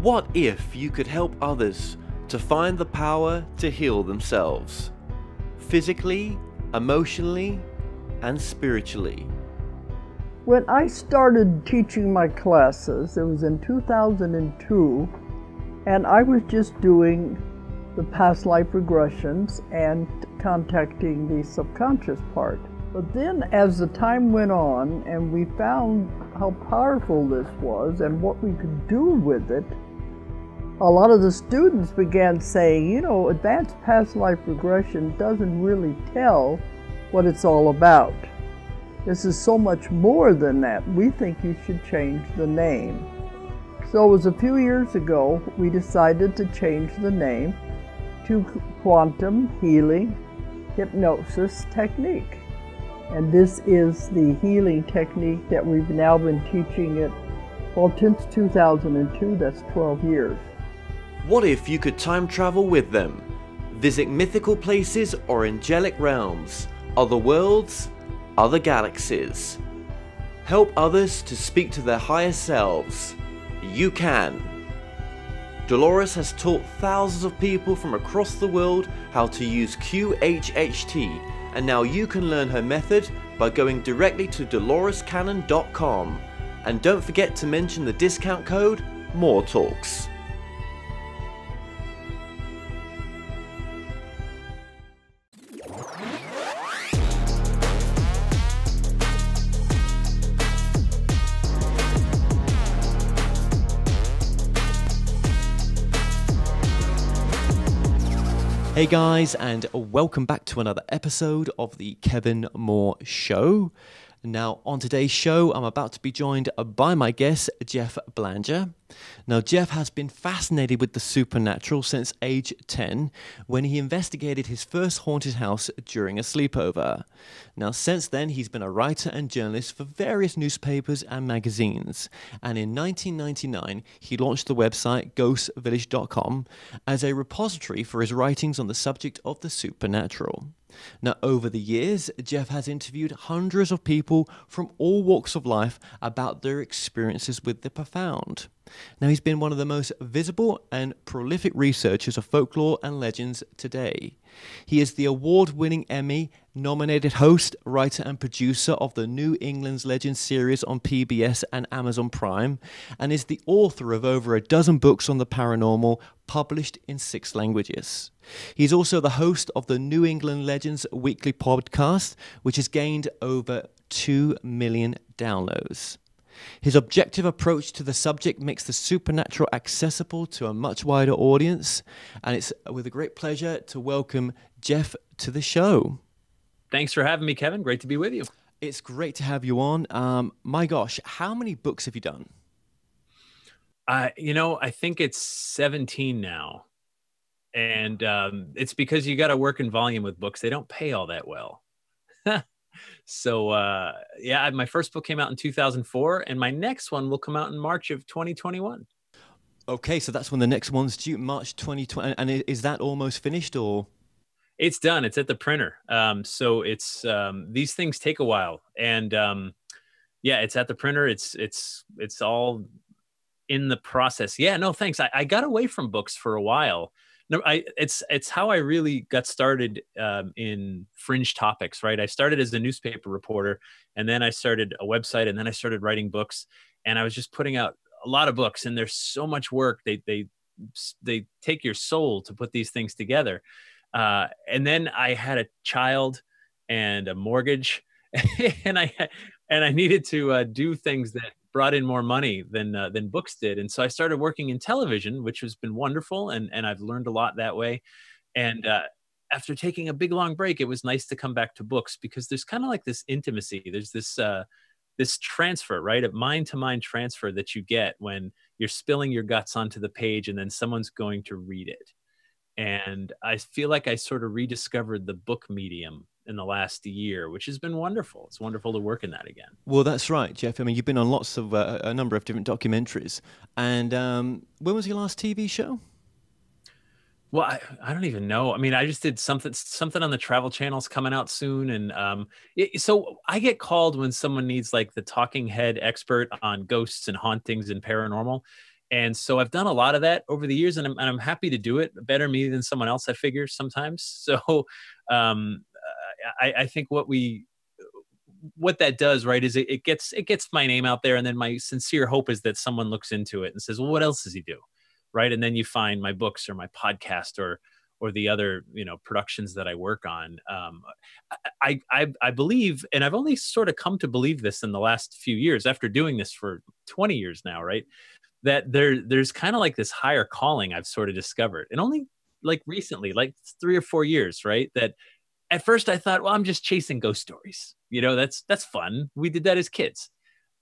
What if you could help others to find the power to heal themselves? Physically, emotionally, and spiritually. When I started teaching my classes, it was in 2002, and I was just doing the past life regressions and contacting the subconscious part. But then, as the time went on and we found how powerful this was and what we could do with it, a lot of the students began saying, you know, advanced past life regression doesn't really tell what it's all about. This is so much more than that. We think you should change the name. So it was a few years ago we decided to change the name to Quantum Healing Hypnosis Technique. And this is the healing technique that we've now been teaching it, well, since 2002, that's 12 years. What if you could time travel with them? Visit mythical places or angelic realms, other worlds, other galaxies. Help others to speak to their higher selves. You can. Dolores has taught thousands of people from across the world how to use QHHT, and now you can learn her method by going directly to dolorescannon.com. And don't forget to mention the discount code MORETALKS. Hey guys, and welcome back to another episode of the Kevin Moore Show. Now, on today's show, I'm about to be joined by my guest, Jeff Blanger. Now, Jeff has been fascinated with the supernatural since age 10 when he investigated his first haunted house during a sleepover. Now, since then, he's been a writer and journalist for various newspapers and magazines. And in 1999, he launched the website ghostvillage.com as a repository for his writings on the subject of the supernatural. Now, over the years, Jeff has interviewed hundreds of people from all walks of life about their experiences with the profound. Now, he's been one of the most visible and prolific researchers of folklore and legends today. He is the award winning Emmy nominated host, writer, and producer of the New England's Legends series on PBS and Amazon Prime, and is the author of over a dozen books on the paranormal, published in six languages. He's also the host of the New England Legends weekly podcast, which has gained over 2 million downloads. His objective approach to the subject makes the supernatural accessible to a much wider audience, and it's with a great pleasure to welcome Jeff to the show. Thanks for having me, Kevin. Great to be with you. It's great to have you on. Um, my gosh, how many books have you done? Uh, you know, I think it's 17 now. And um, it's because you got to work in volume with books. They don't pay all that well. So uh, yeah, my first book came out in 2004, and my next one will come out in March of 2021. Okay, so that's when the next one's due, March 2020. And is that almost finished or? It's done. It's at the printer. Um, so it's um, these things take a while, and um, yeah, it's at the printer. It's it's it's all in the process. Yeah, no, thanks. I, I got away from books for a while no, I it's it's how I really got started um, in fringe topics. Right, I started as a newspaper reporter, and then I started a website, and then I started writing books, and I was just putting out a lot of books. And there's so much work. They they they take your soul to put these things together. Uh, and then I had a child and a mortgage, and I and I needed to uh, do things that brought in more money than uh, than books did and so i started working in television which has been wonderful and and i've learned a lot that way and uh, after taking a big long break it was nice to come back to books because there's kind of like this intimacy there's this uh, this transfer right a mind to mind transfer that you get when you're spilling your guts onto the page and then someone's going to read it and i feel like i sort of rediscovered the book medium in the last year, which has been wonderful. It's wonderful to work in that again. Well, that's right, Jeff. I mean, you've been on lots of uh, a number of different documentaries. And um, when was your last TV show? Well, I, I, don't even know. I mean, I just did something something on the Travel Channel's coming out soon, and um, it, so I get called when someone needs like the talking head expert on ghosts and hauntings and paranormal, and so I've done a lot of that over the years, and I'm and I'm happy to do it. Better me than someone else, I figure sometimes. So, um, I, I think what we what that does right is it, it, gets it gets my name out there and then my sincere hope is that someone looks into it and says well what else does he do right and then you find my books or my podcast or or the other you know productions that i work on um, I, I i believe and i've only sort of come to believe this in the last few years after doing this for 20 years now right that there there's kind of like this higher calling i've sort of discovered and only like recently like three or four years right that at first I thought, well, I'm just chasing ghost stories. You know, that's that's fun. We did that as kids.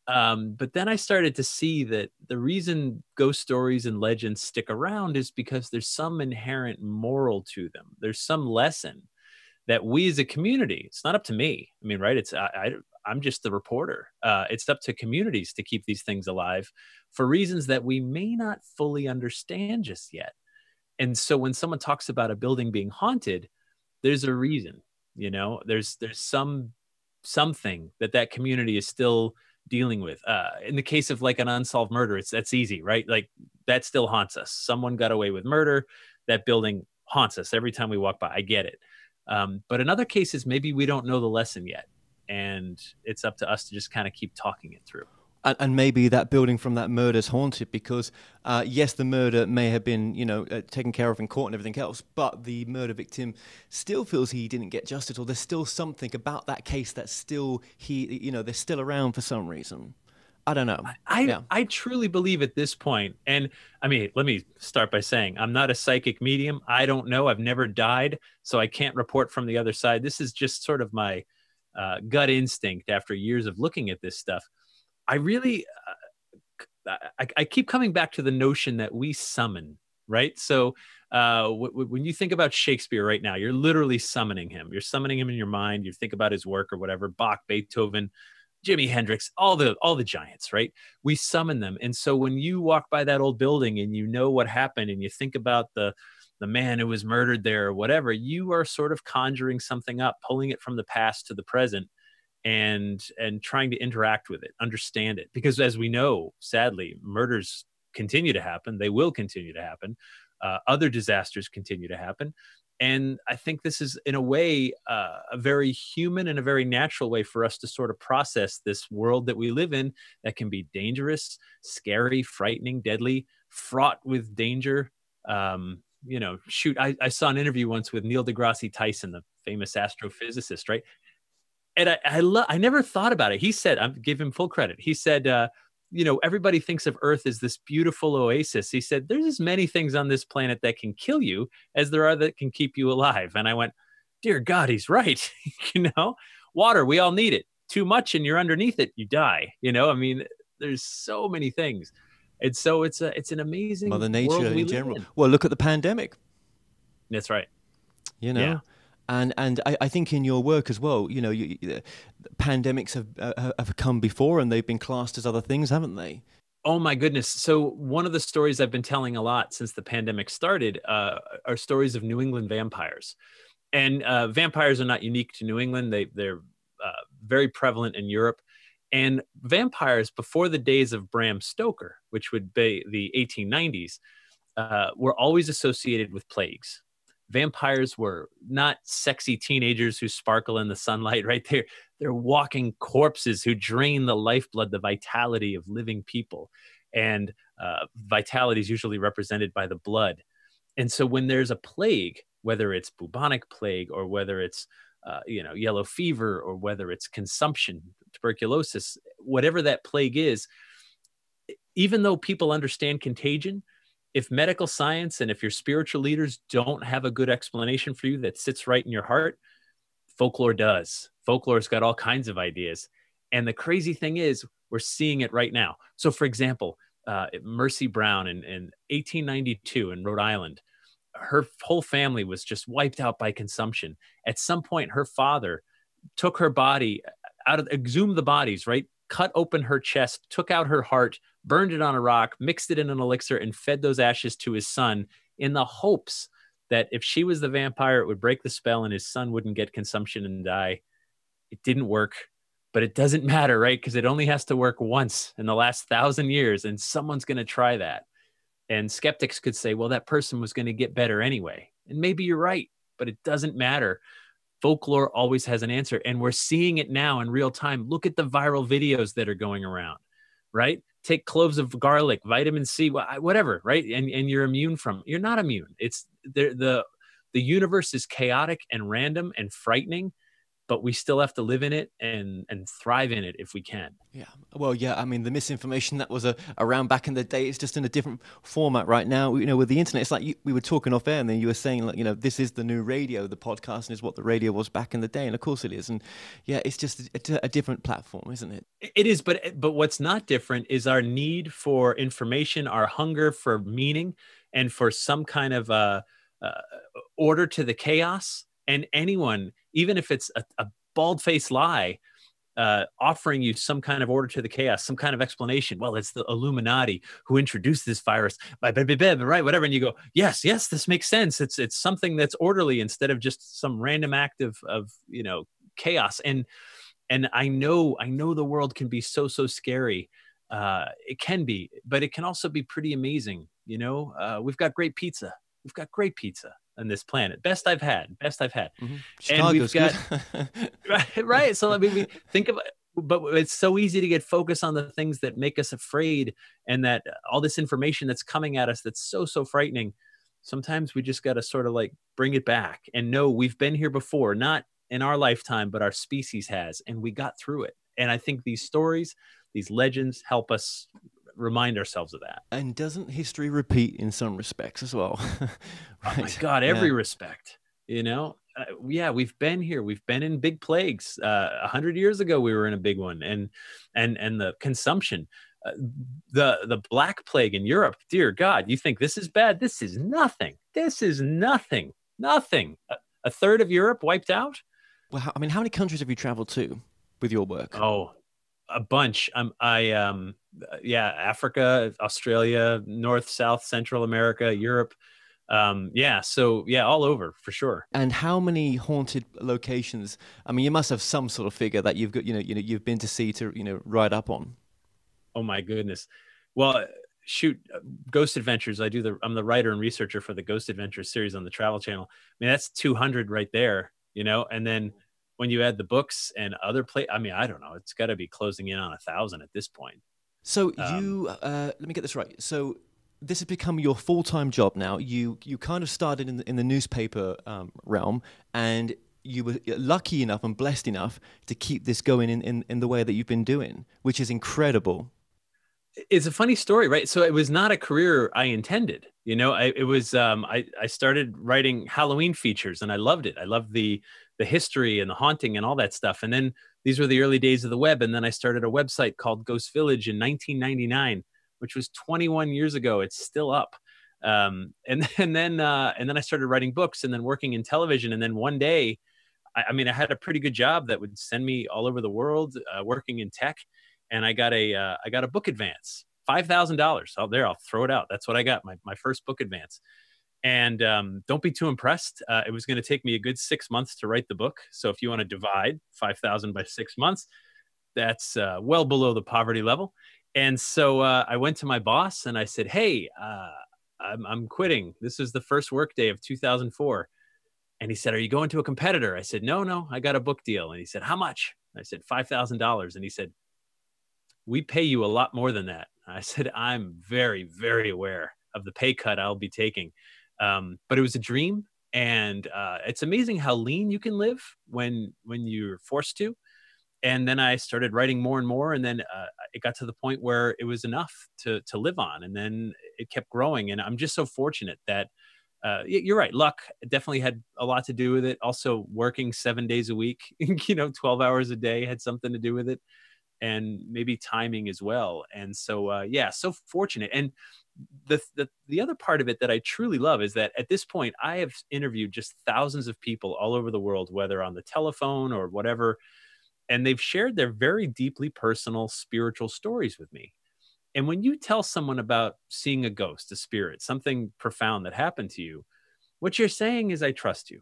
Um, but then I started to see that the reason ghost stories and legends stick around is because there's some inherent moral to them. There's some lesson that we as a community, it's not up to me. I mean, right? It's I, I am just the reporter. Uh, it's up to communities to keep these things alive for reasons that we may not fully understand just yet. And so when someone talks about a building being haunted, there's a reason you know there's there's some something that that community is still dealing with uh, in the case of like an unsolved murder it's that's easy right like that still haunts us someone got away with murder that building haunts us every time we walk by i get it um, but in other cases maybe we don't know the lesson yet and it's up to us to just kind of keep talking it through and, and, maybe that building from that murder is haunted because uh, yes, the murder may have been you know uh, taken care of in court and everything else, but the murder victim still feels he didn't get justice, or there's still something about that case that's still he you know they're still around for some reason. I don't know. I yeah. I truly believe at this point, and I mean, let me start by saying I'm not a psychic medium. I don't know. I've never died, so I can't report from the other side. This is just sort of my uh, gut instinct after years of looking at this stuff. I really, uh, I, I, keep coming back to the notion that we summon, right? So uh, w- w- when you think about Shakespeare right now, you're literally summoning him. You're summoning him in your mind. You think about his work or whatever, Bach, Beethoven, Jimi Hendrix, all the all the giants, right? We summon them. And so when you walk by that old building and you know what happened and you think about the the man who was murdered there or whatever, you are sort of conjuring something up, pulling it from the past to the present and and trying to interact with it understand it because as we know sadly murders continue to happen they will continue to happen uh, other disasters continue to happen and i think this is in a way uh, a very human and a very natural way for us to sort of process this world that we live in that can be dangerous scary frightening deadly fraught with danger um, you know shoot I, I saw an interview once with neil degrasse tyson the famous astrophysicist right and I, I love. I never thought about it. He said, "I'm give him full credit." He said, uh, "You know, everybody thinks of Earth as this beautiful oasis." He said, "There's as many things on this planet that can kill you as there are that can keep you alive." And I went, "Dear God, he's right." you know, water, we all need it. Too much, and you're underneath it, you die. You know, I mean, there's so many things, and so it's a it's an amazing mother nature in we general. In. Well, look at the pandemic. That's right. You know. Yeah and and I, I, think in your work as well, you know, you, you, pandemics have uh, have come before and they've been classed as other things, haven't they? Oh my goodness! So one of the stories I've been telling a lot since the pandemic started uh, are stories of New England vampires, and uh, vampires are not unique to New England. They they're uh, very prevalent in Europe. And vampires, before the days of Bram Stoker, which would be the 1890s, uh, were always associated with plagues vampires were not sexy teenagers who sparkle in the sunlight right there they're walking corpses who drain the lifeblood the vitality of living people and uh, vitality is usually represented by the blood and so when there's a plague whether it's bubonic plague or whether it's uh, you know yellow fever or whether it's consumption tuberculosis whatever that plague is even though people understand contagion if medical science and if your spiritual leaders don't have a good explanation for you that sits right in your heart, folklore does. Folklore's got all kinds of ideas. And the crazy thing is, we're seeing it right now. So, for example, uh, Mercy Brown in, in 1892 in Rhode Island, her whole family was just wiped out by consumption. At some point, her father took her body uh, out of, exhumed the bodies, right? Cut open her chest, took out her heart, burned it on a rock, mixed it in an elixir, and fed those ashes to his son in the hopes that if she was the vampire, it would break the spell and his son wouldn't get consumption and die. It didn't work, but it doesn't matter, right? Because it only has to work once in the last thousand years, and someone's going to try that. And skeptics could say, well, that person was going to get better anyway. And maybe you're right, but it doesn't matter. Folklore always has an answer, and we're seeing it now in real time. Look at the viral videos that are going around, right? take cloves of garlic, vitamin C, whatever, right? And and you're immune from. You're not immune. It's the the the universe is chaotic and random and frightening but we still have to live in it and and thrive in it if we can yeah well yeah i mean the misinformation that was a, uh, around back in the day is just in a different format right now you know with the internet it's like you, we were talking off air and then you were saying like you know this is the new radio the podcast and is what the radio was back in the day and of course it is and yeah it's just a, a different platform isn't it it is but but what's not different is our need for information our hunger for meaning and for some kind of uh, uh order to the chaos and anyone even if it's a, a bald faced lie, uh, offering you some kind of order to the chaos, some kind of explanation. Well, it's the Illuminati who introduced this virus right, whatever. And you go, yes, yes, this makes sense. It's it's something that's orderly instead of just some random act of of you know chaos. And and I know I know the world can be so so scary. Uh, it can be, but it can also be pretty amazing. You know, uh, we've got great pizza. We've got great pizza on this planet. Best I've had. Best I've had. Mm-hmm. and we've got right, right. So I mean, we think of but it's so easy to get focused on the things that make us afraid and that all this information that's coming at us that's so so frightening sometimes we just got to sort of like bring it back and know we've been here before not in our lifetime but our species has and we got through it and i think these stories these legends help us remind ourselves of that. And doesn't history repeat in some respects as well? right? Oh my God, every yeah. respect. You know, uh, yeah, we've been here. We've been in big plagues. Uh, a uh, hundred years ago, we were in a big one, and and and the consumption, uh, the the Black Plague in Europe. Dear God, you think this is bad? This is nothing. This is nothing. Nothing. A, a third of Europe wiped out. Well, I mean, how many countries have you traveled to with your work? Oh, a bunch. I'm. Um, I um, yeah, Africa, Australia, North, South, Central America, Europe. Um, yeah, so yeah, all over for sure. And how many haunted locations? I mean, you must have some sort of figure that you've got, you know, you know, you've been to see to, you know, ride up on. Oh my goodness! Well, shoot, Ghost Adventures. I do the. I'm the writer and researcher for the Ghost Adventures series on the Travel Channel. I mean, that's 200 right there, you know. And then when you add the books and other play. I mean, I don't know. It's got to be closing in on a thousand at this point. So um, you, uh, let me get this right. So this has become your full time job now. You you kind of started in the, in the newspaper um, realm, and you were lucky enough and blessed enough to keep this going in, in, in the way that you've been doing, which is incredible. It's a funny story, right? So it was not a career I intended. You know, I, it was um, I I started writing Halloween features, and I loved it. I loved the the history and the haunting and all that stuff. And then these were the early days of the web. And then I started a website called Ghost Village in 1999, which was 21 years ago. It's still up. Um, and, and then uh, and then I started writing books and then working in television. And then one day, I, I mean, I had a pretty good job that would send me all over the world uh, working in tech. And I got a uh, I got a book advance, five thousand dollars. Out there, I'll throw it out. That's what I got my my first book advance and um, don't be too impressed. Uh, it was going to take me a good six months to write the book. So if you want to divide 5,000 by six months, that's uh, well below the poverty level. And so uh, I went to my boss and I said, Hey, uh, I'm, I'm quitting. This is the first workday of 2004. And he said, Are you going to a competitor? I said, No, no, I got a book deal. And he said, How much? I said, $5,000. And he said, We pay you a lot more than that. I said, I'm very, very aware of the pay cut I'll be taking. Um, but it was a dream, and uh, it's amazing how lean you can live when when you're forced to. And then I started writing more and more, and then uh, it got to the point where it was enough to to live on, and then it kept growing. And I'm just so fortunate that. Uh, you're right. Luck definitely had a lot to do with it. Also, working seven days a week, you know, 12 hours a day had something to do with it and maybe timing as well. And so, uh, yeah, so fortunate. And the, the the other part of it that I truly love is that at this point, I have interviewed just thousands of people all over the world, whether on the telephone or whatever, and they've shared their very deeply personal spiritual stories with me. And when you tell someone about seeing a ghost, a spirit, something profound that happened to you, what you're saying is, I trust you.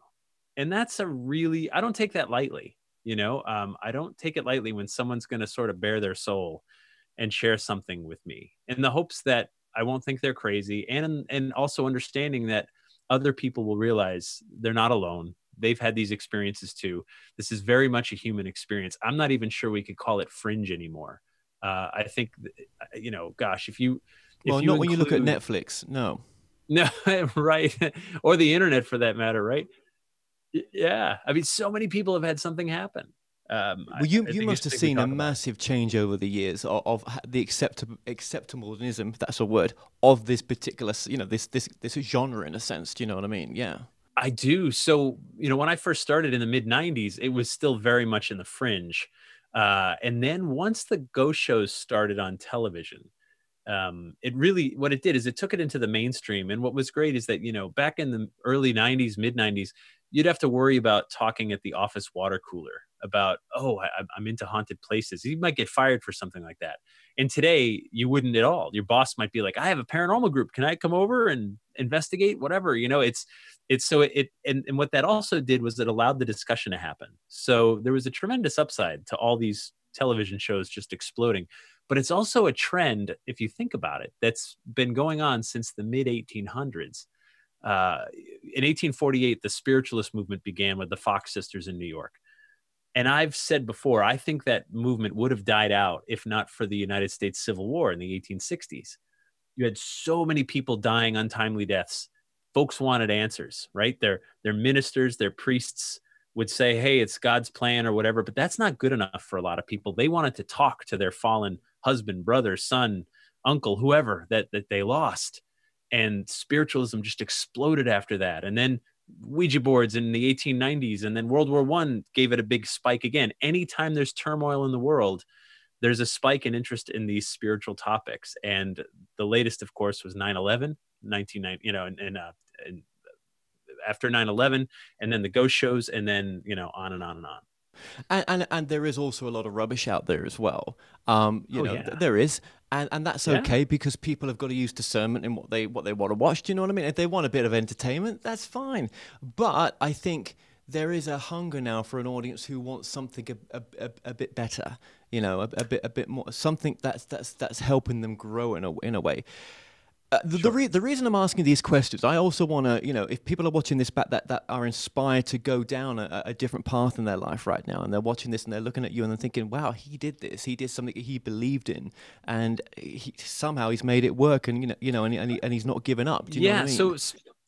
And that's a really, I don't take that lightly you know um, i don't take it lightly when someone's going to sort of bare their soul and share something with me in the hopes that i won't think they're crazy and and also understanding that other people will realize they're not alone they've had these experiences too this is very much a human experience i'm not even sure we could call it fringe anymore uh, i think you know gosh if you if well not include... when you look at netflix no no right or the internet for that matter right yeah, I mean, so many people have had something happen. Um, well, you, you must have seen a massive change over the years of, of the acceptable acceptableism, that's a word, of this particular, you know, this this this genre in a sense. Do you know what I mean? Yeah. I do. So, you know, when I first started in the mid 90s, it was still very much in the fringe. Uh, and then once the ghost shows started on television, um, it really, what it did is it took it into the mainstream. And what was great is that, you know, back in the early 90s, mid 90s, you'd have to worry about talking at the office water cooler about oh I, am into haunted places you might get fired for something like that and today you wouldn't at all your boss might be like i have a paranormal group can i come over and investigate whatever you know it's it's so it, and, and what that also did was it allowed the discussion to happen so there was a tremendous upside to all these television shows just exploding but it's also a trend if you think about it that's been going on since the mid 1800s uh, in 1848, the spiritualist movement began with the Fox sisters in New York. And I've said before, I think that movement would have died out if not for the United States Civil War in the 1860s. You had so many people dying untimely deaths. Folks wanted answers, right? Their, their ministers, their priests would say, hey, it's God's plan or whatever, but that's not good enough for a lot of people. They wanted to talk to their fallen husband, brother, son, uncle, whoever that, that they lost and spiritualism just exploded after that and then ouija boards in the 1890s and then world war one gave it a big spike again anytime there's turmoil in the world there's a spike in interest in these spiritual topics and the latest of course was 9-11 1990 you know and, and, uh, and after 9-11 and then the ghost shows and then you know on and on and on and, and, and there is also a lot of rubbish out there as well. Um, you oh, know, yeah. th- there is, and and that's yeah. okay because people have got to use discernment in what they what they want to watch. Do you know what I mean? If they want a bit of entertainment, that's fine. But I think there is a hunger now for an audience who wants something a, a, a, a bit better. You know, a, a bit a bit more something that's that's that's helping them grow in a in a way. Uh, the, sure. the, re- the, reason I'm asking these questions, I also want to, you know, if people are watching this back that, that are inspired to go down a, a, different path in their life right now, and they're watching this and they're looking at you and they're thinking, wow, he did this. He did something he believed in, and he, somehow he's made it work, and, you know, you know and, and, he, and he's not given up. yeah. I mean? So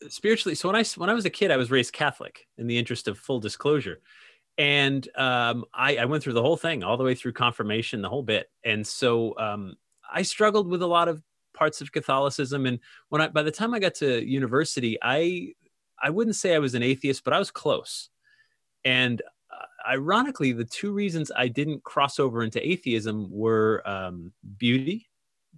spiritually, so when I, when I was a kid, I was raised Catholic in the interest of full disclosure. And um, I, I went through the whole thing all the way through confirmation, the whole bit. And so um, I struggled with a lot of parts of Catholicism. And when I, by the time I got to university, I, I wouldn't say I was an atheist, but I was close. And uh, ironically, the two reasons I didn't cross over into atheism were um, beauty,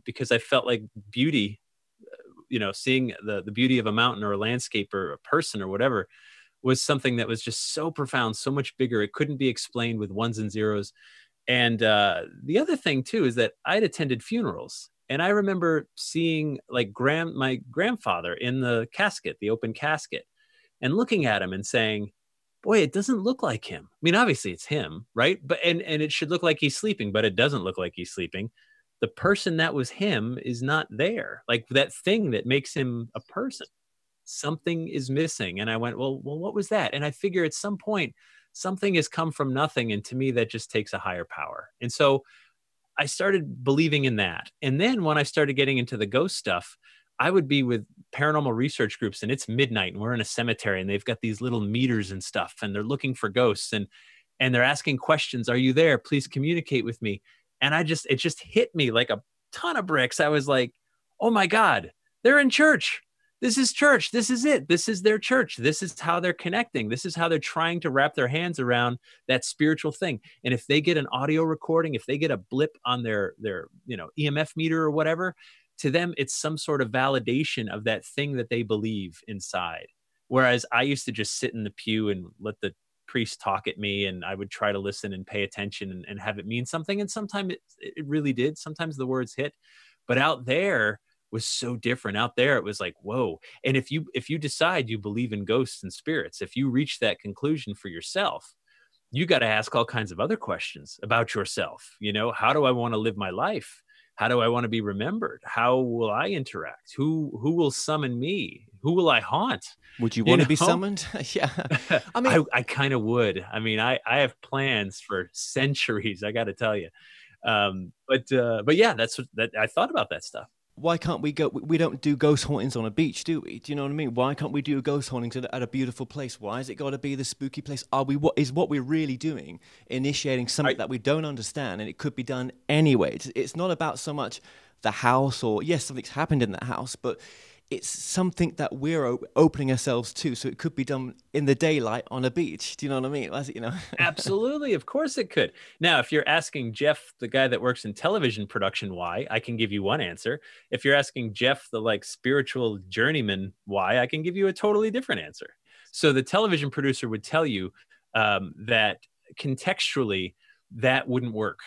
because I felt like beauty, uh, you know, seeing the, the beauty of a mountain or a landscape or a person or whatever was something that was just so profound, so much bigger. It couldn't be explained with ones and zeros. And uh, the other thing, too, is that I'd attended funerals and I remember seeing like grand, my grandfather in the casket, the open casket, and looking at him and saying, boy, it doesn't look like him. I mean, obviously it's him, right? But and and it should look like he's sleeping, but it doesn't look like he's sleeping. The person that was him is not there. Like that thing that makes him a person. Something is missing. And I went, well, well, what was that? And I figure at some point something has come from nothing. And to me, that just takes a higher power. And so I started believing in that. And then when I started getting into the ghost stuff, I would be with paranormal research groups and it's midnight and we're in a cemetery and they've got these little meters and stuff and they're looking for ghosts and and they're asking questions, are you there? Please communicate with me. And I just it just hit me like a ton of bricks. I was like, "Oh my god, they're in church this is church. This is it. This is their church. This is how they're connecting. This is how they're trying to wrap their hands around that spiritual thing. And if they get an audio recording, if they get a blip on their their, you know, EMF meter or whatever, to them it's some sort of validation of that thing that they believe inside. Whereas I used to just sit in the pew and let the priest talk at me and I would try to listen and pay attention and, and have it mean something. And sometimes it, it really did. Sometimes the words hit. But out there, was so different out there it was like whoa and if you if you decide you believe in ghosts and spirits if you reach that conclusion for yourself you got to ask all kinds of other questions about yourself you know how do i want to live my life how do i want to be remembered how will i interact who who will summon me who will i haunt would you, you want know? to be summoned yeah i mean i, I kind of would i mean i i have plans for centuries i got to tell you um but uh but yeah that's what that i thought about that stuff why can't we go? We don't do ghost hauntings on a beach, do we? Do you know what I mean? Why can't we do ghost hauntings at, a beautiful place? Why has it got to be the spooky place? Are we what is what we're really doing initiating something I, that we don't understand, and it could be done anyway. It's, it's not about so much the house or yes, something's happened in that house, but it's something that we're op opening ourselves to. So it could be done in the daylight on a beach. Do you know what I mean? it, you know, absolutely. Of course it could. Now, if you're asking Jeff, the guy that works in television production, why, I can give you one answer. If you're asking Jeff, the like spiritual journeyman, why, I can give you a totally different answer. So the television producer would tell you um, that contextually, that wouldn't work.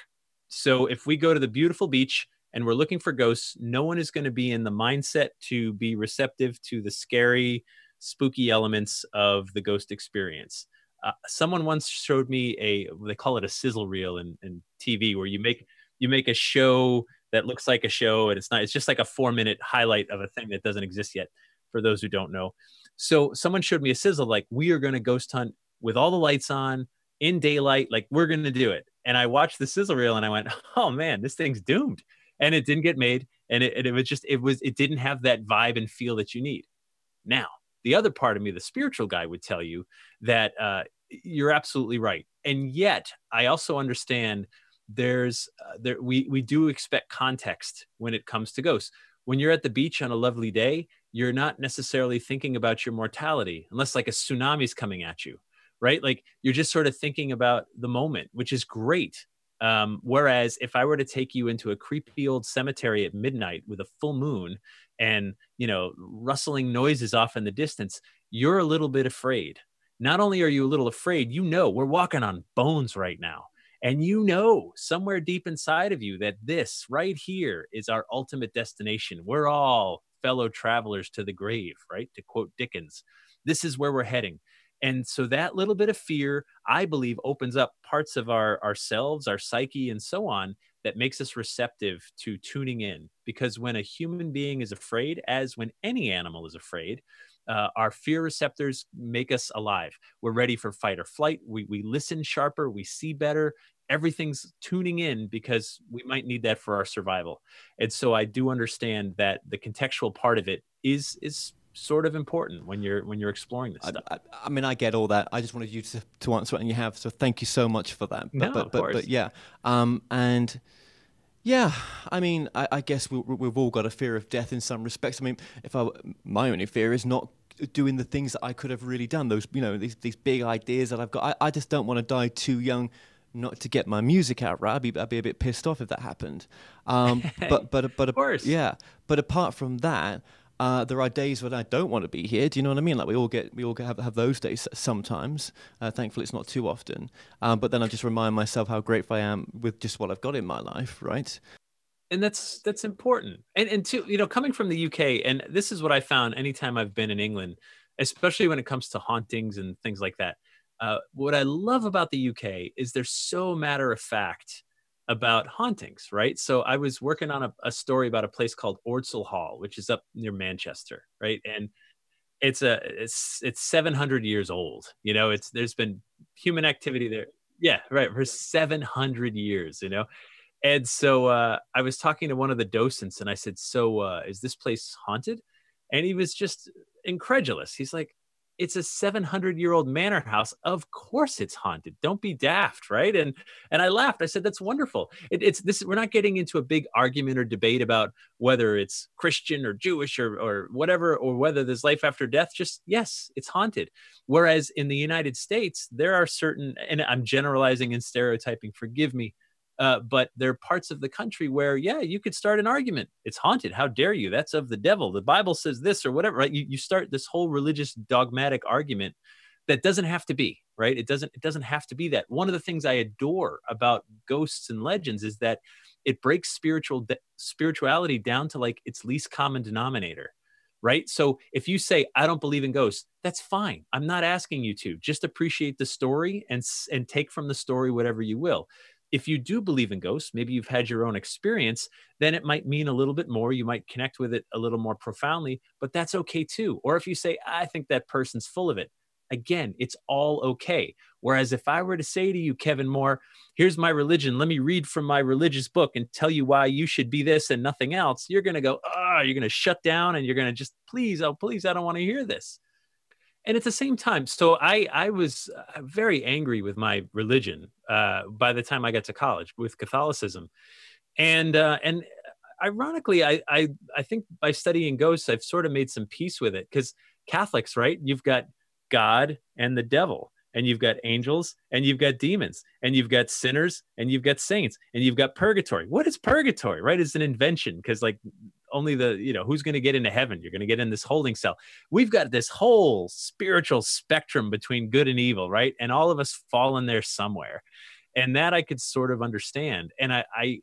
So if we go to the beautiful beach and we're looking for ghosts, no one is going to be in the mindset to be receptive to the scary, spooky elements of the ghost experience. Uh, someone once showed me a they call it a sizzle reel in, in TV where you make you make a show that looks like a show and it's not it's just like a four minute highlight of a thing that doesn't exist yet for those who don't know. So someone showed me a sizzle like we are going to ghost hunt with all the lights on in daylight like we're going to do it. And I watched the sizzle reel and I went, "Oh man, this thing's doomed." and it didn't get made. And it, it was just, it was, it didn't have that vibe and feel that you need. Now, the other part of me, the spiritual guy, would tell you that uh, you're absolutely right. And yet, I also understand there's uh, there we we do expect context when it comes to ghosts. When you're at the beach on a lovely day, you're not necessarily thinking about your mortality unless like a tsunami's coming at you, right? Like you're just sort of thinking about the moment, which is great. Um, whereas if I were to take you into a creepy old cemetery at midnight with a full moon and, you know, rustling noises off in the distance, you're a little bit afraid. Not only are you a little afraid, you know, we're walking on bones right now. And you know, somewhere deep inside of you, that this right here is our ultimate destination. We're all fellow travelers to the grave, right? To quote Dickens, this is where we're heading. And so that little bit of fear, I believe, opens up parts of our ourselves, our psyche, and so on that makes us receptive to tuning in. Because when a human being is afraid, as when any animal is afraid, uh, our fear receptors make us alive. We're ready for fight or flight. We, we listen sharper, we see better. Everything's tuning in because we might need that for our survival. And so I do understand that the contextual part of it is is sort of important when you're when you're exploring this. I, I, I, mean, I get all that. I just wanted you to, to answer it, and you have. So thank you so much for that. But, no, but, of but, course. but yeah, um, and yeah, I mean, I, I guess we, we've all got a fear of death in some respects. I mean, if I my only fear is not doing the things that I could have really done. Those you know these these big ideas that I've got. I, I just don't want to die too young not to get my music out right. I'd be, I'd be a bit pissed off if that happened. Um, but but but, but yeah. But apart from that, uh, there are days when I don't want to be here. Do you know what I mean? Like we all get, we all have, have those days sometimes. Uh, thankfully, it's not too often. Um, but then I just remind myself how grateful I am with just what I've got in my life, right? And that's that's important. And and two, you know, coming from the UK, and this is what I found anytime I've been in England, especially when it comes to hauntings and things like that. Uh, what I love about the UK is they're so matter of fact about hauntings, right? So I was working on a, a story about a place called Ordsal Hall, which is up near Manchester, right? And it's a it's it's 700 years old. You know, it's there's been human activity there. Yeah, right, for 700 years, you know. And so uh, I was talking to one of the docents and I said, "So uh, is this place haunted?" And he was just incredulous. He's like, it's a 700 year old manor house of course it's haunted don't be daft right and and i laughed i said that's wonderful it, it's this we're not getting into a big argument or debate about whether it's christian or jewish or, or whatever or whether there's life after death just yes it's haunted whereas in the united states there are certain and i'm generalizing and stereotyping forgive me uh, but there are parts of the country where, yeah, you could start an argument. It's haunted. How dare you? That's of the devil. The Bible says this or whatever, right? You, you start this whole religious dogmatic argument that doesn't have to be right it doesn't it doesn't have to be that one of the things i adore about ghosts and legends is that it breaks spiritual de- spirituality down to like its least common denominator right so if you say i don't believe in ghosts that's fine i'm not asking you to just appreciate the story and and take from the story whatever you will if you do believe in ghosts, maybe you've had your own experience, then it might mean a little bit more. You might connect with it a little more profoundly, but that's okay too. Or if you say, I think that person's full of it, again, it's all okay. Whereas if I were to say to you, Kevin Moore, here's my religion, let me read from my religious book and tell you why you should be this and nothing else, you're going to go, ah, oh, you're going to shut down and you're going to just, please, oh, please, I don't want to hear this and at the same time so i i was uh, very angry with my religion uh, by the time i got to college with catholicism and uh, and ironically I, I i think by studying ghosts i've sort of made some peace with it because catholics right you've got god and the devil and you've got angels and you've got demons and you've got sinners and you've got saints and you've got purgatory what is purgatory right it's an invention because like only the you know who's going to get into heaven you're going to get in this holding cell we've got this whole spiritual spectrum between good and evil right and all of us fall in there somewhere and that i could sort of understand and i i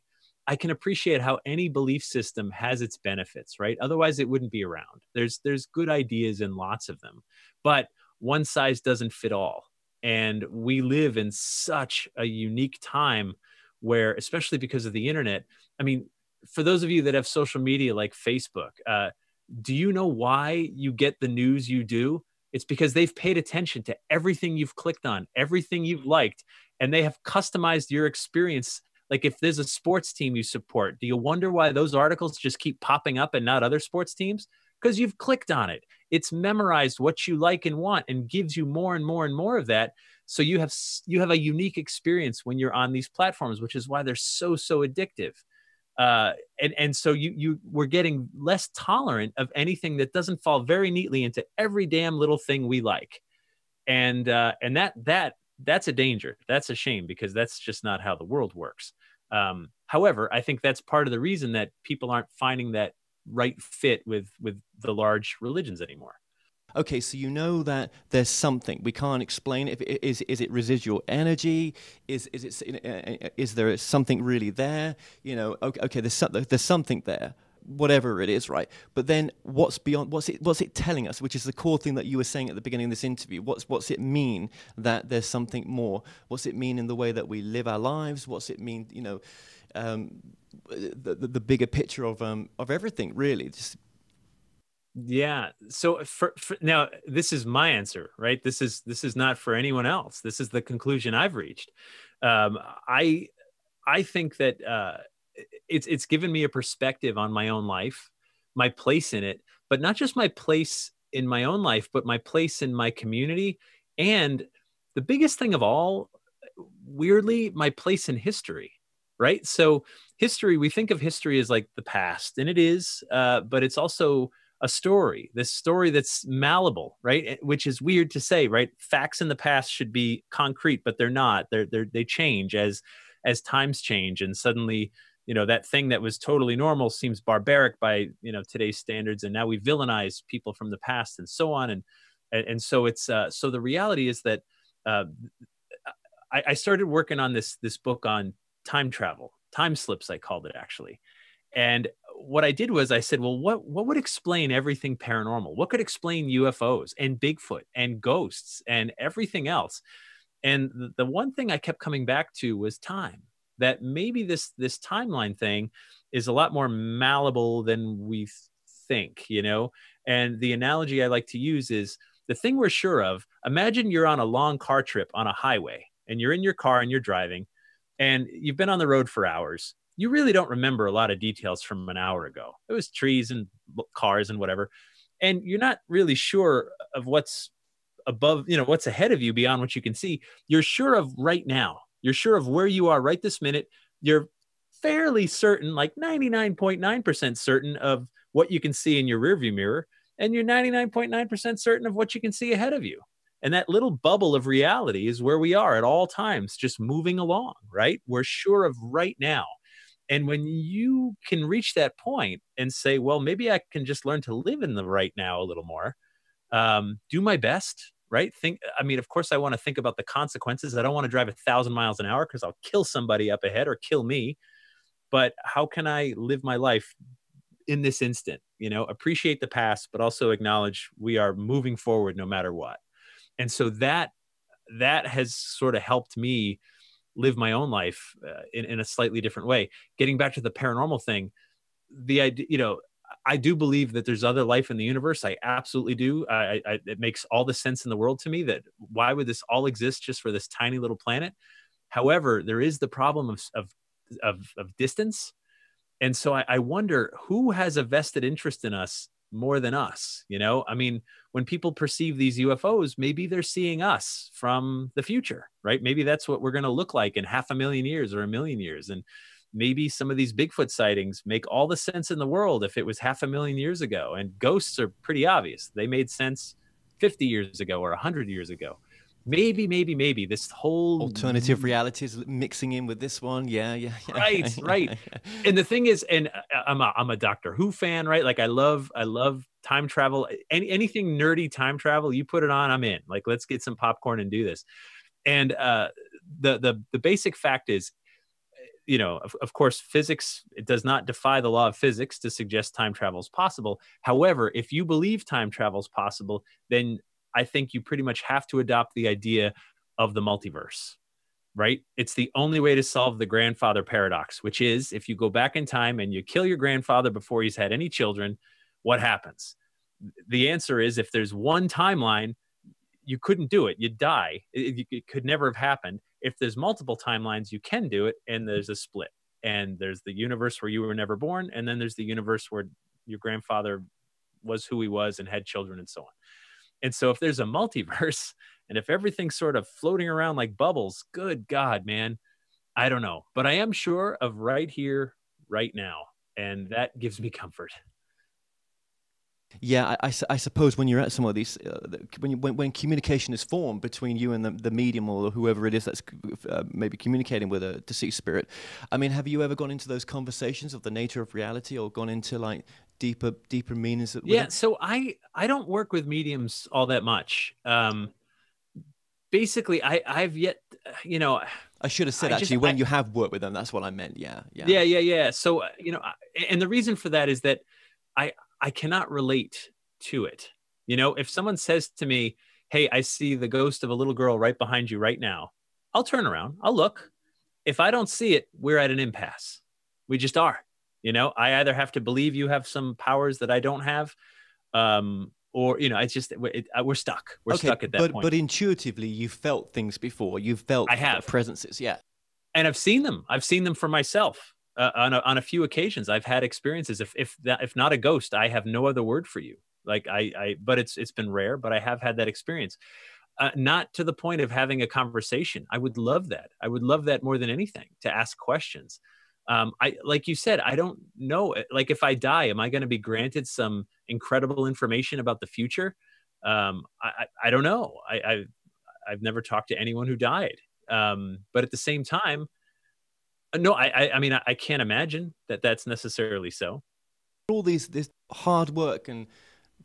I can appreciate how any belief system has its benefits, right? Otherwise, it wouldn't be around. There's there's good ideas in lots of them, but one size doesn't fit all. And we live in such a unique time where, especially because of the internet, I mean, for those of you that have social media like Facebook, uh, do you know why you get the news you do? It's because they've paid attention to everything you've clicked on, everything you've liked, and they have customized your experience. Like if there's a sports team you support, do you wonder why those articles just keep popping up and not other sports teams? Because you've clicked on it. It's memorized what you like and want and gives you more and more and more of that. So you have you have a unique experience when you're on these platforms, which is why they're so so addictive. Uh, and and so you you we're getting less tolerant of anything that doesn't fall very neatly into every damn little thing we like, and uh, and that that that's a danger. That's a shame because that's just not how the world works. Um, however, I think that's part of the reason that people aren't finding that right fit with with the large religions anymore. Okay, so you know that there's something we can't explain. If it, is is it residual energy? Is is it uh, uh, is there something really there? You know, okay, okay there's there's something there, whatever it is, right? But then what's beyond? What's it what's it telling us? Which is the core thing that you were saying at the beginning of this interview. What's what's it mean that there's something more? What's it mean in the way that we live our lives? What's it mean? You know. Um, the, the, the, bigger picture of um, of everything really just yeah so for, for, now this is my answer right this is this is not for anyone else this is the conclusion i've reached um, i i think that uh, it's it's given me a perspective on my own life my place in it but not just my place in my own life but my place in my community and the biggest thing of all weirdly my place in history right so history we think of history as like the past and it is uh, but it's also a story, this story that's malleable, right? Eh, which is weird to say, right? Facts in the past should be concrete, but they're not. They're, they're they change as as times change, and suddenly, you know, that thing that was totally normal seems barbaric by you know today's standards, and now we villainize people from the past and so on, and and, and so it's uh, so the reality is that uh, I, I started working on this this book on time travel, time slips, I called it actually and what I did was I said, well, what what would explain everything paranormal? What could explain UFOs and Bigfoot and ghosts and everything else? And the, one thing I kept coming back to was time. That maybe this this timeline thing is a lot more malleable than we think, you know. And the analogy I like to use is the thing we're sure of. Imagine you're on a long car trip on a highway, and you're in your car and you're driving, and you've been on the road for hours you really don't remember a lot of details from an hour ago. It was trees and cars and whatever. And you're not really sure of what's above, you know, what's ahead of you beyond what you can see. You're sure of right now. You're sure of where you are right this minute. You're fairly certain, like 99.9% certain of what you can see in your rearview mirror. And you're 99.9% certain of what you can see ahead of you. And that little bubble of reality is where we are at all times, just moving along, right? We're sure of right now. And when you can reach that point and say, well, maybe I can just learn to live in the right now a little more, um, do my best, right? Think, I mean, of course, I want to think about the consequences. I don't want to drive a thousand miles an hour because I'll kill somebody up ahead or kill me. But how can I live my life in this instant? You know, appreciate the past, but also acknowledge we are moving forward no matter what. And so that that has sort of helped me live my own life uh, in, in a slightly different way. Getting back to the paranormal thing, the idea, you know, I do believe that there's other life in the universe. I absolutely do. I, I, it makes all the sense in the world to me that why would this all exist just for this tiny little planet? However, there is the problem of, of, of, of distance. And so I, I wonder who has a vested interest in us more than us you know i mean when people perceive these ufos maybe they're seeing us from the future right maybe that's what we're going to look like in half a million years or a million years and maybe some of these bigfoot sightings make all the sense in the world if it was half a million years ago and ghosts are pretty obvious they made sense 50 years ago or 100 years ago maybe, maybe, maybe this whole alternative reality is mixing in with this one. Yeah, yeah, yeah. right, right. and the thing is, and uh, I'm a I'm a Doctor Who fan, right? Like I love I love time travel. Any anything nerdy time travel, you put it on, I'm in. Like let's get some popcorn and do this. And uh, the the the basic fact is. You know, of, of course, physics it does not defy the law of physics to suggest time travel is possible. However, if you believe time travel is possible, then I think you pretty much have to adopt the idea of the multiverse, right? It's the only way to solve the grandfather paradox, which is if you go back in time and you kill your grandfather before he's had any children, what happens? The answer is if there's one timeline, you couldn't do it. You'd die. It, it could never have happened. If there's multiple timelines, you can do it, and there's a split. And there's the universe where you were never born, and then there's the universe where your grandfather was who he was and had children and so on. And so if there's a multiverse and if everything's sort of floating around like bubbles, good God, man, I don't know. But I am sure of right here, right now. And that gives me comfort. Yeah, I, I, I, suppose when you're at some of these, uh, when, you, when, when communication is formed between you and the, the medium or whoever it is that's uh, maybe communicating with a deceased spirit, I mean, have you ever gone into those conversations of the nature of reality or gone into like deeper deeper meanings that yeah it? so i i don't work with mediums all that much um basically i i've yet you know i should have said I actually just, when I, you have worked with them that's what i meant yeah yeah yeah yeah yeah so uh, you know and the reason for that is that i i cannot relate to it you know if someone says to me hey i see the ghost of a little girl right behind you right now i'll turn around i'll look if i don't see it we're at an impasse we just are you know, I either have to believe you have some powers that I don't have, um, or you know, it's just it, uh, we're stuck. We're okay, stuck at that but, point. But intuitively, you felt things before. You have felt I have presences, yeah. And I've seen them. I've seen them for myself uh, on a, on a few occasions. I've had experiences. If if that, if not a ghost, I have no other word for you. Like I, I, but it's it's been rare. But I have had that experience. Uh, not to the point of having a conversation. I would love that. I would love that more than anything to ask questions um, I like you said, I don't know. Eh, like if I die, am I going to be granted some incredible information about the future? Um, I, I don't know. I, I have never talked to anyone who died. Um, but at the same time, uh, no, I I, mean I, I can't imagine that that's necessarily so. All these this hard work and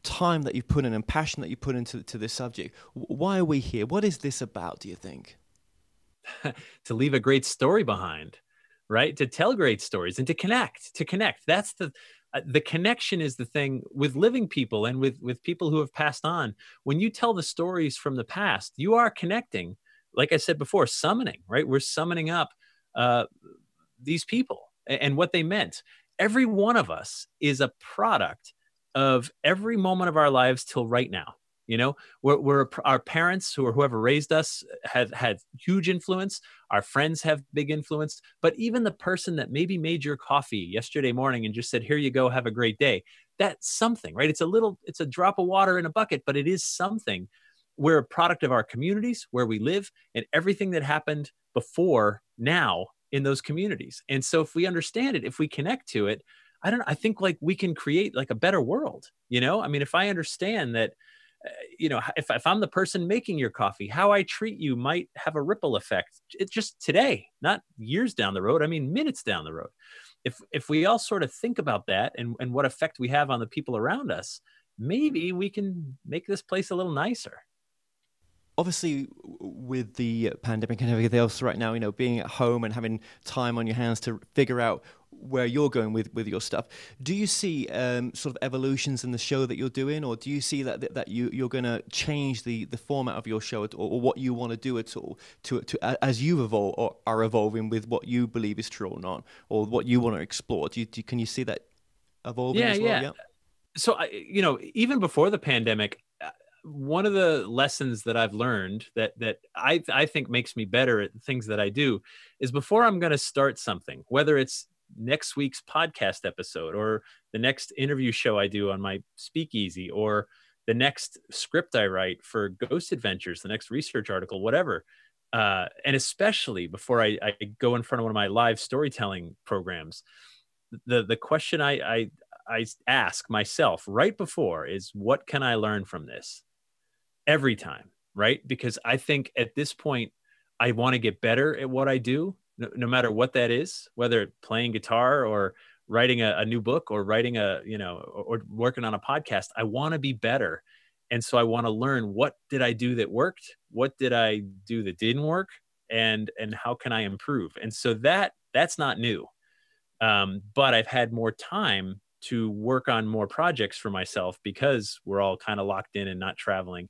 time that you put in and passion that you put into to this subject. Why are we here? What is this about? Do you think? to leave a great story behind right to tell great stories and to connect to connect that's the uh, the connection is the thing with living people and with with people who have passed on when you tell the stories from the past you are connecting like i said before summoning right we're summoning up uh, these people and, and what they meant every one of us is a product of every moment of our lives till right now you know we're, we're, our parents who or whoever raised us have had huge influence our friends have big influence but even the person that maybe made your coffee yesterday morning and just said here you go have a great day that's something right it's a little it's a drop of water in a bucket but it is something we're a product of our communities where we live and everything that happened before now in those communities and so if we understand it if we connect to it i don't i think like we can create like a better world you know i mean if i understand that you know if, if i'm the person making your coffee how i treat you might have a ripple effect it just today not years down the road i mean minutes down the road if if we all sort of think about that and, and what effect we have on the people around us maybe we can make this place a little nicer obviously with the pandemic and everything else right now you know being at home and having time on your hands to figure out where you're going with with your stuff do you see um, sort of evolutions in the show that you're doing or do you see that that, that you you're going to change the the format of your show at, or, or, what you want to do at all to, to as you evolve or are evolving with what you believe is true or not or what you want to explore do, you, do can you see that evolving yeah, well? yeah. yeah so you know even before the pandemic one of the lessons that I've learned that that I I think makes me better at things that I do is before I'm going to start something, whether it's next week's podcast episode or the next interview show I do on my speakeasy or the next script I write for Ghost Adventures, the next research article, whatever. Uh, and especially before I, I, go in front of one of my live storytelling programs, the the question I, I I ask myself right before is what can I learn from this? every time, right? Because I think at this point, I want to get better at what I do, no, no matter what that is, whether playing guitar or writing a, a, new book or writing a you know or, or working on a podcast i want to be better and so i want to learn what did i do that worked what did i do that didn't work and and how can i improve and so that that's not new um, but i've had more time to work on more projects for myself because we're all kind of locked in and not traveling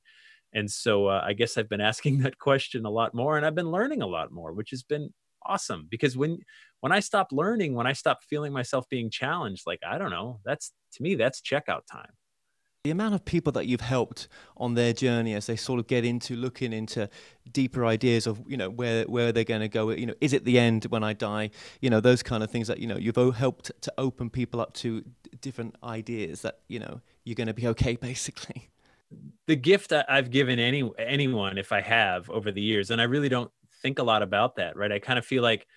and so uh, I guess I've been asking that question a lot more and I've been learning a lot more, which has been awesome because when when I stop learning, when I stop feeling myself being challenged, like I don't know, that's to me that's checkout time. The amount of people that you've helped on their journey as they sort of get into looking into deeper ideas of you know where where they're going to go, you know, is it the end when I die, you know, those kind of things that you know you've helped to open people up to different ideas that you know you're going to be okay basically the gift I've given any anyone, if I have over the years, and I really don't think a lot about that, right? I kind of feel like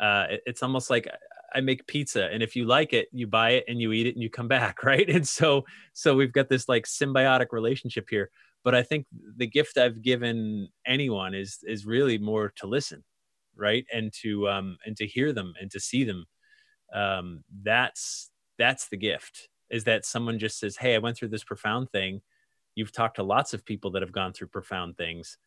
uh, it's almost like I make pizza, and if you like it, you buy it and you eat it and you come back, right? And so, so we've got this like symbiotic relationship here. But I think the gift I've given anyone is is really more to listen, right, and to um, and to hear them and to see them. Um, that's that's the gift is that someone just says, "Hey, I went through this profound thing." you've talked to lots of people that have gone through profound things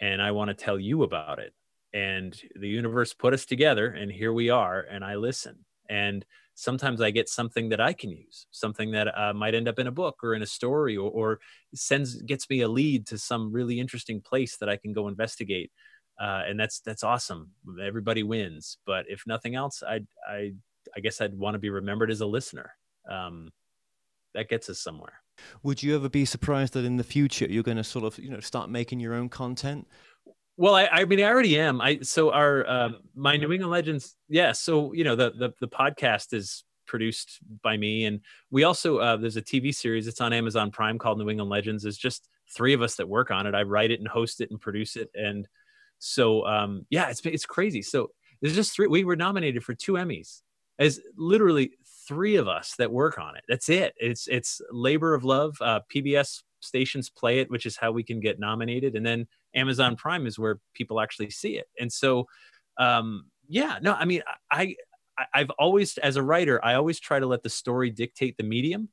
and i want to tell you about it and the universe put us together and here we are and i listen and sometimes i get something that i can use something that uh, might end up in a book or in a story or, or, sends gets me a lead to some really interesting place that i can go investigate uh, and that's that's awesome everybody wins but if nothing else i i i guess i'd want to be remembered as a listener um, that gets us somewhere would you ever be surprised that in the future you're going to sort of you know start making your own content? Well, I, I mean, I already am. I so our uh, my New England Legends, yeah. So you know the the, the podcast is produced by me, and we also uh, there's a TV series that's on Amazon Prime called New England Legends. Is just three of us that work on it. I write it and host it and produce it, and so um, yeah, it's it's crazy. So there's just three. We were nominated for two Emmys as literally three of us that work on it. That's it. It's it's labor of love. Uh, PBS stations play it, which is how we can get nominated, and then Amazon Prime is where people actually see it. And so, um, yeah, no, I mean, I, I I've always as a writer, I always try to let the story dictate the medium.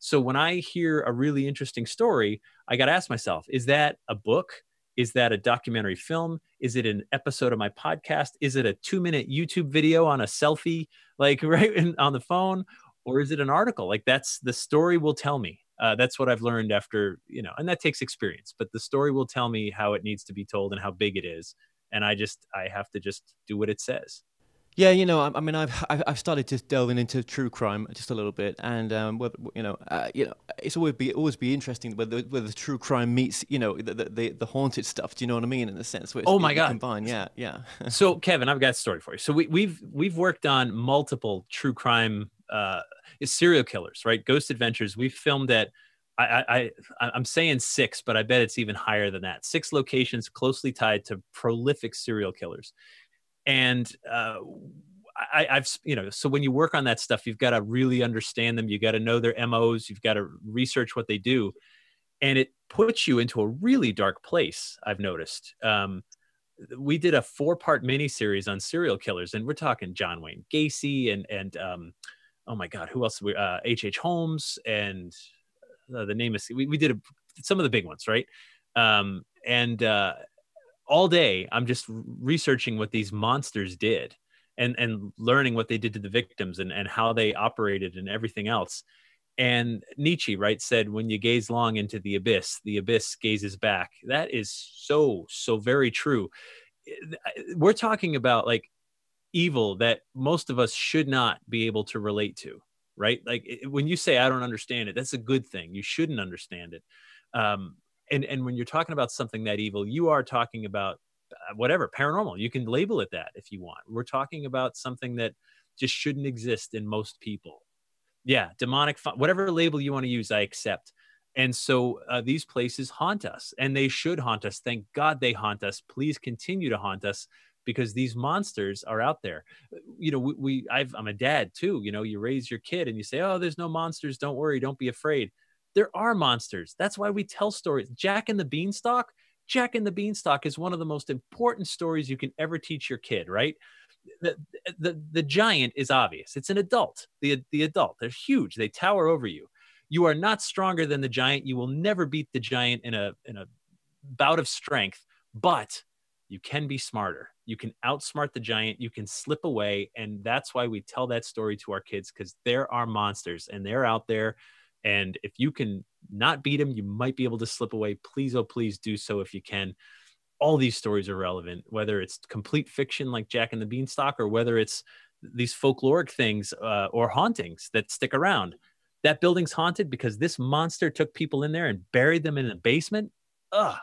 So when I hear a really interesting story, I got to ask myself, is that a book? Is that a documentary film? Is it an episode of my podcast? Is it a two minute YouTube video on a selfie, like right in, on the phone? Or is it an article? Like that's the story will tell me. Uh, that's what I've learned after, you know, and that takes experience, but the story will tell me how it needs to be told and how big it is. And I just, I have to just do what it says. Yeah, you know, I, I mean, I've I've started just delving into true crime just a little bit, and um, you know, uh, you know, it's always be always be interesting whether whether true crime meets you know the the, the haunted stuff. Do you know what I mean? In the sense where oh my god, combine, yeah, yeah. so Kevin, I've got a story for you. So we, we've we've worked on multiple true crime uh, serial killers, right? Ghost adventures. We've filmed at. I, I I'm saying six, but I bet it's even higher than that. Six locations closely tied to prolific serial killers and uh, I, have you know, so when you work on that stuff, you've got to really understand them. You got to know their MOs. You've got to research what they do, and it puts you into a really dark place. I've noticed. Um, we did a four-part miniseries on serial killers, and we're talking John Wayne Gacy and and um, oh my God, who else? We uh, H. Holmes and uh, the name is we, we did a, some of the big ones, right? Um, and uh, all day i'm just researching what these monsters did and and learning what they did to the victims and and how they operated and everything else and nietzsche right said when you gaze long into the abyss the abyss gazes back that is so so very true we're talking about like evil that most of us should not be able to relate to right like when you say i don't understand it that's a good thing you shouldn't understand it um, and and when you're talking about something that evil you are talking about uh, whatever paranormal you can label it that if you want we're talking about something that just shouldn't exist in most people yeah demonic whatever label you want to use i accept and so uh, these places haunt us and they should haunt us thank god they haunt us please continue to haunt us because these monsters are out there you know we, we i am a dad too you know you raise your kid and you say oh there's no monsters don't worry don't be afraid there are monsters. That's why we tell stories. Jack and the Beanstalk, Jack and the Beanstalk is one of the most important stories you can ever teach your kid, right? The, the, the giant is obvious. It's an adult, the, the adult. They're huge, they tower over you. You are not stronger than the giant. You will never beat the giant in a, in a bout of strength, but you can be smarter. You can outsmart the giant. You can slip away. And that's why we tell that story to our kids because there are monsters and they're out there and if you can not beat him, you might be able to slip away. Please, oh, please do so if you can. All these stories are relevant, whether it's complete fiction like Jack and the Beanstalk or whether it's these folkloric things uh, or hauntings that stick around. That building's haunted because this monster took people in there and buried them in the basement. Ugh,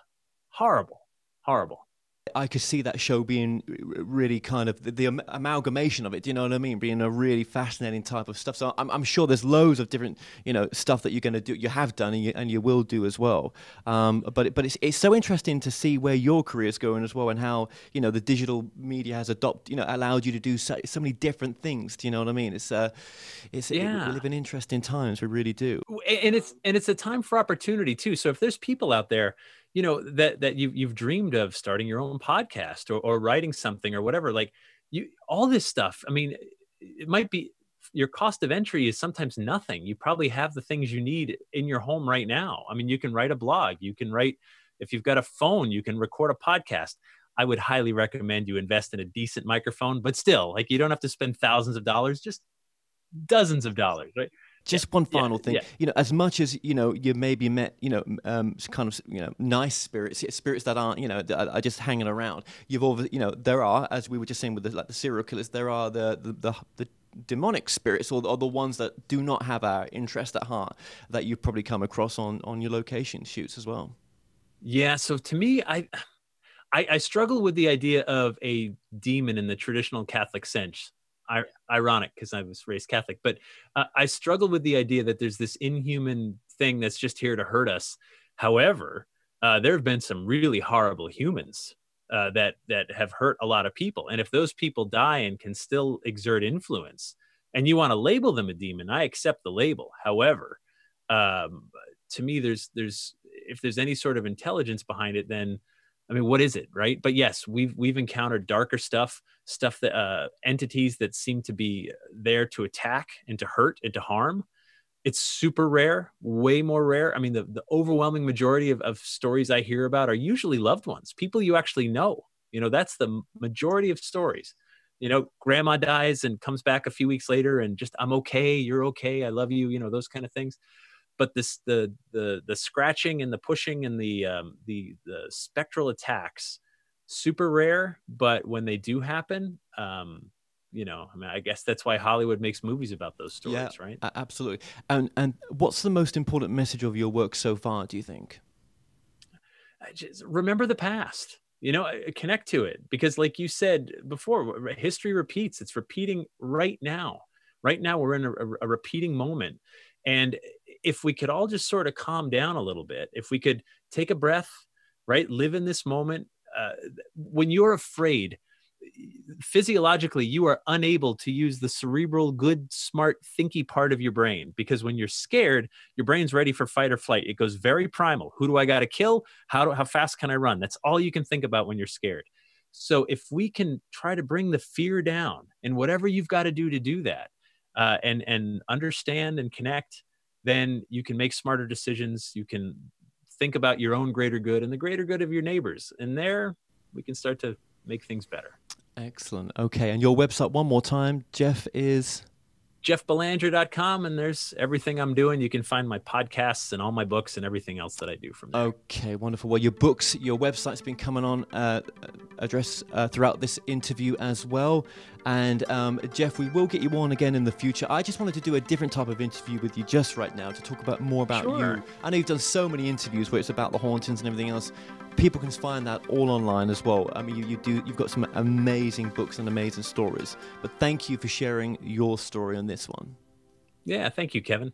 horrible, horrible. I could see that show being really kind of the, the amalgamation of it. Do you know what I mean? Being a really fascinating type of stuff. So I'm, I'm sure there's loads of different, you know, stuff that you're going to do, you have done, and you, and you will do as well. Um, but but it's it's so interesting to see where your career is going as well, and how you know the digital media has adopted, you know, allowed you to do so, so many different things. Do you know what I mean? It's uh, it's yeah. It, we live in interesting times. We really do. And it's and it's a time for opportunity too. So if there's people out there you know that that you you've dreamed of starting your own podcast or, or writing something or whatever like you all this stuff i mean it might be your cost of entry is sometimes nothing you probably have the things you need in your home right now i mean you can write a blog you can write if you've got a phone you can record a podcast i would highly recommend you invest in a decent microphone but still like you don't have to spend thousands of dollars just dozens of dollars right just one final thing. You know, as much as you know, you maybe met you know um, kind of you know nice spirits, spirits that aren't you know are just hanging around. You've all, you know there are, as we were just saying with the, like the serial killers, there are the the, the, the demonic spirits or the, or the, ones that do not have our interest at heart that you probably come across on on your location shoots as well yeah so to me i i, I struggle with the idea of a demon in the traditional catholic sense I, ironic because I was raised Catholic, but uh, I struggle with the idea that there's this inhuman thing that's just here to hurt us. However, uh, there have been some really horrible humans uh, that that have hurt a lot of people, and if those people die and can still exert influence, and you want to label them a demon, I accept the label. However, um, to me, there's there's if there's any sort of intelligence behind it, then I mean, what is it, right? But yes, we've we've encountered darker stuff, stuff that uh, entities that seem to be there to attack and to hurt and to harm. It's super rare, way more rare. I mean, the, the overwhelming majority of, of stories I hear about are usually loved ones, people you actually know. You know, that's the majority of stories. You know, grandma dies and comes back a few weeks later and just, I'm okay, you're okay, I love you, you know, those kind of things but this the the the scratching and the pushing and the um, the the spectral attacks super rare but when they do happen um you know i mean i guess that's why hollywood makes movies about those stories yeah, right absolutely and and what's the most important message of your work so far do you think I just remember the past you know uh, connect to it because like you said before history repeats it's repeating right now right now we're in a, a repeating moment and if we could all just sort of calm down a little bit, if we could take a breath, right? Live in this moment. Uh, when you're afraid, physiologically, you are unable to use the cerebral, good, smart, thinky part of your brain because when you're scared, your brain's ready for fight or flight. It goes very primal. Who do I got to kill? How, do, how fast can I run? That's all you can think about when you're scared. So if we can try to bring the fear down and whatever you've got to do to do that, uh, and and understand and connect then you can make smarter decisions. You can think about your own greater good and the greater good of your neighbors. And there we can start to make things better. Excellent. Okay. And your website, one more time, Jeff, is jeffbelanger.com and there's everything I'm doing. You can find my podcasts and all my books and everything else that I do from there. Okay, wonderful. Well, your books, your website's been coming on uh, address uh, throughout this interview as well. And um, Jeff, we will get you on again in the future. I just wanted to do a different type of interview with you just right now to talk about more about sure. you. I know you've done so many interviews where it's about the hauntings and everything else people can find that all online as well. I mean, you, you, do you've got some amazing books and amazing stories. But thank you for sharing your story on this one. Yeah, thank you, Kevin.